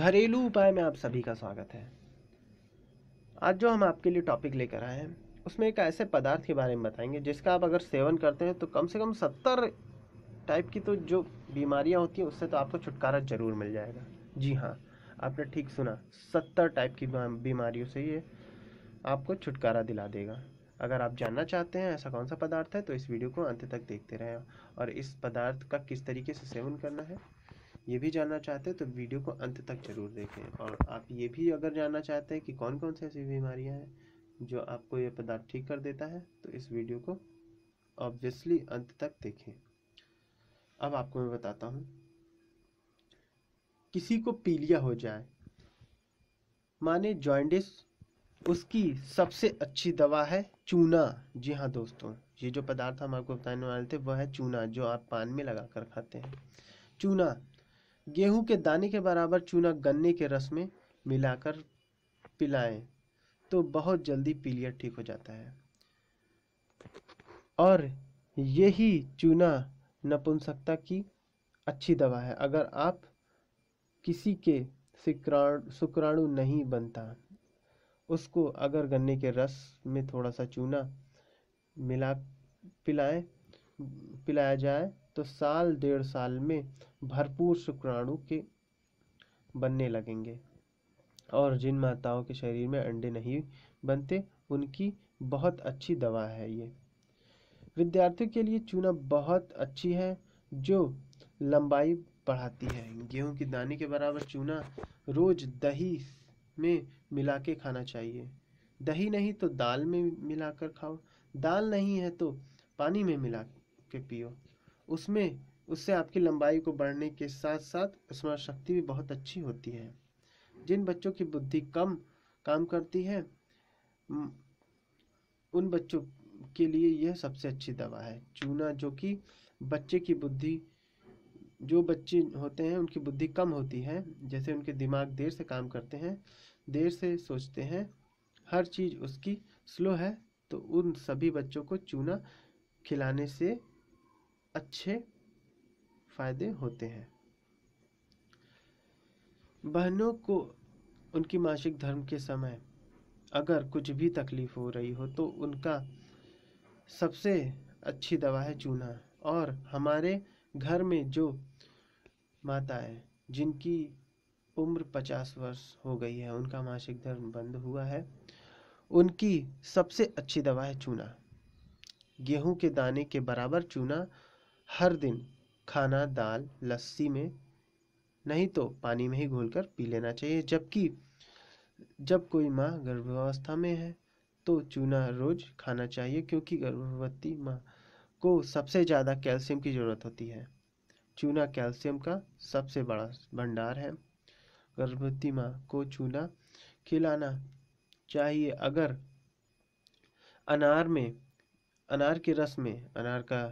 घरेलू उपाय में आप सभी का स्वागत है आज जो हम आपके लिए टॉपिक लेकर आए हैं उसमें एक ऐसे पदार्थ के बारे में बताएंगे जिसका आप अगर सेवन करते हैं तो कम से कम सत्तर टाइप की तो जो बीमारियां होती हैं उससे तो आपको छुटकारा जरूर मिल जाएगा जी हाँ आपने ठीक सुना सत्तर टाइप की बीमारियों से ये आपको छुटकारा दिला देगा अगर आप जानना चाहते हैं ऐसा कौन सा पदार्थ है तो इस वीडियो को अंत तक देखते रहें और इस पदार्थ का किस तरीके से सेवन करना है ये भी जानना चाहते हैं तो वीडियो को अंत तक जरूर देखें और आप ये भी अगर जानना चाहते हैं कि कौन कौन सी ऐसी बीमारियां हैं जो आपको ये पदार्थ ठीक कर देता है तो इस वीडियो को ऑब्वियसली अंत तक देखें अब आपको मैं बताता हूँ किसी को पीलिया हो जाए माने जॉइंडिस उसकी सबसे अच्छी दवा है चूना जी हाँ दोस्तों ये जो पदार्थ हम आपको बताने वाले थे वह है चूना जो आप पान में लगा कर खाते हैं चूना गेहूं के दाने के बराबर चूना गन्ने के रस में मिलाकर पिलाएं तो बहुत जल्दी पीलिया ठीक हो जाता है और यही चूना नपुंसकता की अच्छी दवा है अगर आप किसी के शुक्राणु नहीं बनता उसको अगर गन्ने के रस में थोड़ा सा चूना मिला पिलाएं पिलाया जाए तो साल डेढ़ साल में भरपूर शुक्राणु के बनने लगेंगे और जिन माताओं के शरीर में अंडे नहीं बनते उनकी बहुत अच्छी दवा है ये विद्यार्थियों के लिए चूना बहुत अच्छी है जो लंबाई बढ़ाती है गेहूं की दाने के बराबर चूना रोज दही में मिला के खाना चाहिए दही नहीं तो दाल में मिलाकर खाओ दाल नहीं है तो पानी में मिला के पियो उसमें उससे आपकी लंबाई को बढ़ने के साथ साथ स्मरण शक्ति भी बहुत अच्छी होती है जिन बच्चों की बुद्धि कम काम करती है उन बच्चों के लिए यह सबसे अच्छी दवा है चूना जो कि बच्चे की बुद्धि जो बच्चे होते हैं उनकी बुद्धि कम होती है जैसे उनके दिमाग देर से काम करते हैं देर से सोचते हैं हर चीज़ उसकी स्लो है तो उन सभी बच्चों को चूना खिलाने से अच्छे फायदे होते हैं बहनों को उनकी मासिक धर्म के समय अगर कुछ भी तकलीफ हो रही हो तो उनका सबसे अच्छी दवा है चूना और हमारे घर में जो माता है जिनकी उम्र पचास वर्ष हो गई है उनका मासिक धर्म बंद हुआ है उनकी सबसे अच्छी दवा है चूना गेहूं के दाने के बराबर चूना हर दिन खाना दाल लस्सी में नहीं तो पानी में ही घोलकर पी लेना चाहिए जबकि जब कोई माँ गर्भावस्था में है तो चूना रोज खाना चाहिए क्योंकि गर्भवती माँ को सबसे ज़्यादा कैल्शियम की ज़रूरत होती है चूना कैल्शियम का सबसे बड़ा भंडार है गर्भवती माँ को चूना खिलाना चाहिए अगर अनार में अनार के रस में अनार का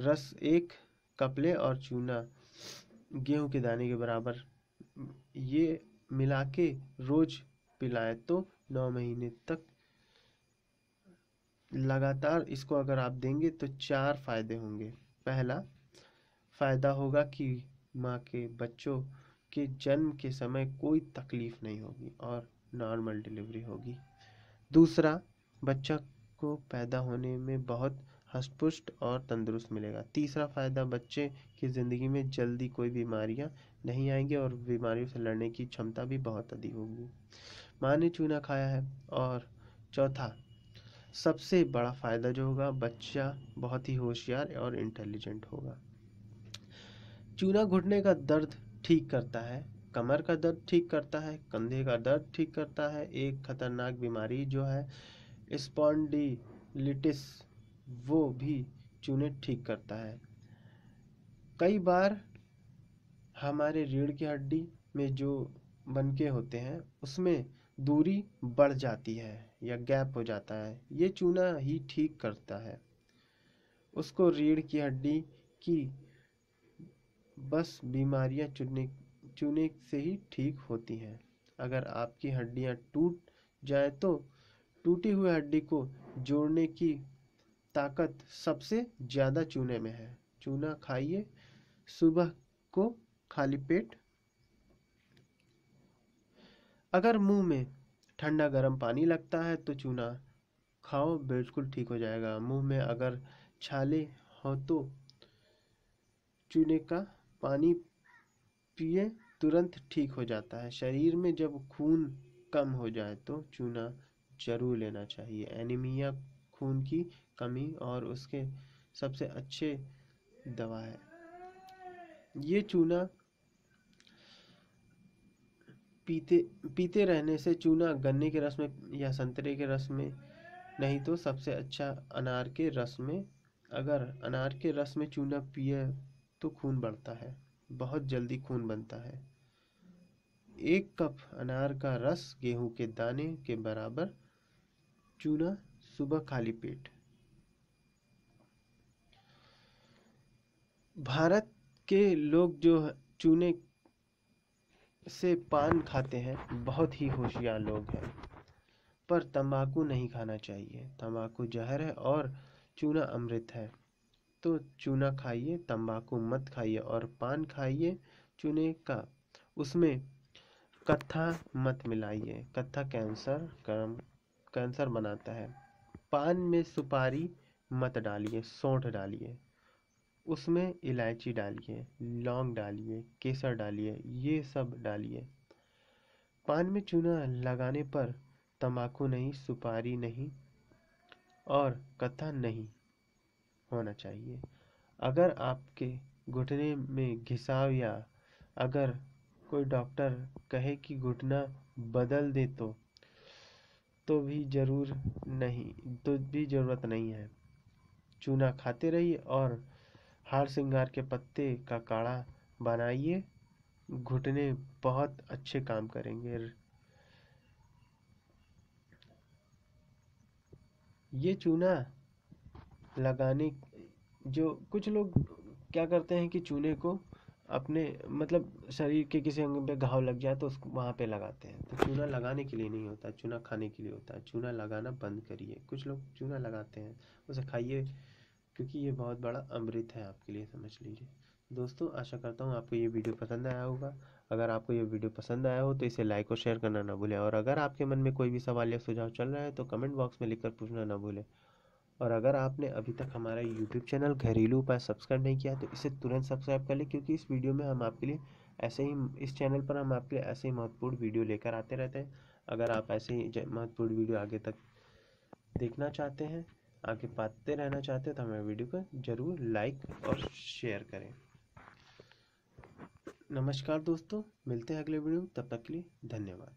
रस एक कपले और चूना गेहूँ के दाने के बराबर ये मिला के रोज पिलाए तो नौ महीने तक लगातार इसको अगर आप देंगे तो चार फायदे होंगे पहला फायदा होगा कि माँ के बच्चों के जन्म के समय कोई तकलीफ नहीं होगी और नॉर्मल डिलीवरी होगी दूसरा बच्चा को पैदा होने में बहुत हष्टपुष्ट और तंदुरुस्त मिलेगा तीसरा फ़ायदा बच्चे की ज़िंदगी में जल्दी कोई बीमारियाँ नहीं आएंगी और बीमारियों से लड़ने की क्षमता भी बहुत अधिक होगी माँ ने चूना खाया है और चौथा सबसे बड़ा फ़ायदा जो होगा बच्चा बहुत ही होशियार और इंटेलिजेंट होगा चूना घुटने का दर्द ठीक करता है कमर का दर्द ठीक करता है कंधे का दर्द ठीक करता है एक खतरनाक बीमारी जो है स्पॉन्डिलिटिस वो भी चूने ठीक करता है कई बार हमारे रीढ़ की हड्डी में जो बनके होते हैं उसमें दूरी बढ़ जाती है या गैप हो जाता है ये चूना ही ठीक करता है उसको रीढ़ की हड्डी की बस बीमारियां चुने चूने से ही ठीक होती हैं अगर आपकी हड्डियां टूट जाए तो टूटी हुई हड्डी को जोड़ने की ताकत सबसे ज़्यादा चूने में है चूना खाइए सुबह को खाली पेट अगर मुंह में ठंडा गर्म पानी लगता है तो चूना खाओ बिल्कुल ठीक हो जाएगा मुंह में अगर छाले हो तो चूने का पानी पिए तुरंत ठीक हो जाता है शरीर में जब खून कम हो जाए तो चूना जरूर लेना चाहिए एनीमिया खून की कमी और उसके सबसे अच्छे दवा है ये चूना पीते पीते रहने से चूना गन्ने के रस में या संतरे के रस में नहीं तो सबसे अच्छा अनार के रस में अगर अनार के रस में चूना पिए तो खून बढ़ता है बहुत जल्दी खून बनता है एक कप अनार का रस गेहूं के दाने के बराबर चूना सुबह खाली पेट भारत के लोग जो चूने से पान खाते हैं बहुत ही होशियार लोग हैं पर तंबाकू नहीं खाना चाहिए तंबाकू जहर है और चूना अमृत है तो चूना खाइए तंबाकू मत खाइए और पान खाइए चूने का उसमें कत्था मत मिलाइए कत्था कैंसर कैंसर बनाता है पान में सुपारी मत डालिए सौंठ डालिए उसमें इलायची डालिए लौंग डालिए केसर डालिए ये सब डालिए पान में चूना लगाने पर तंबाकू नहीं सुपारी नहीं और कथा नहीं होना चाहिए अगर आपके घुटने में घिसाव या अगर कोई डॉक्टर कहे कि घुटना बदल दे तो तो भी ज़रूर नहीं तो भी ज़रूरत नहीं है चूना खाते रहिए और हार श्रृंगार के पत्ते का काढ़ा बनाइए घुटने बहुत अच्छे काम करेंगे ये चूना लगाने जो कुछ लोग क्या करते हैं कि चूने को अपने मतलब शरीर के किसी अंग पे घाव लग जाए तो उसको वहाँ पे लगाते हैं तो चूना लगाने के लिए नहीं होता चूना खाने के लिए होता है चूना लगाना बंद करिए कुछ लोग चूना लगाते हैं उसे खाइए क्योंकि ये बहुत बड़ा अमृत है आपके लिए समझ लीजिए दोस्तों आशा करता हूँ आपको ये वीडियो पसंद आया होगा अगर आपको ये वीडियो पसंद आया हो तो इसे लाइक और शेयर करना ना भूलें और अगर आपके मन में कोई भी सवाल या सुझाव चल रहा है तो कमेंट बॉक्स में लिखकर पूछना ना भूलें और अगर आपने अभी तक हमारा यूट्यूब चैनल घरेलू उपाय सब्सक्राइब नहीं किया तो इसे तुरंत सब्सक्राइब कर लें क्योंकि इस वीडियो में हम आपके लिए ऐसे ही इस चैनल पर हम आपके लिए ऐसे ही महत्वपूर्ण वीडियो लेकर आते रहते हैं अगर आप ऐसे ही महत्वपूर्ण वीडियो आगे तक देखना चाहते हैं आगे पाते रहना चाहते हैं तो हमें वीडियो को ज़रूर लाइक और शेयर करें नमस्कार दोस्तों मिलते हैं अगले वीडियो तब तक के लिए धन्यवाद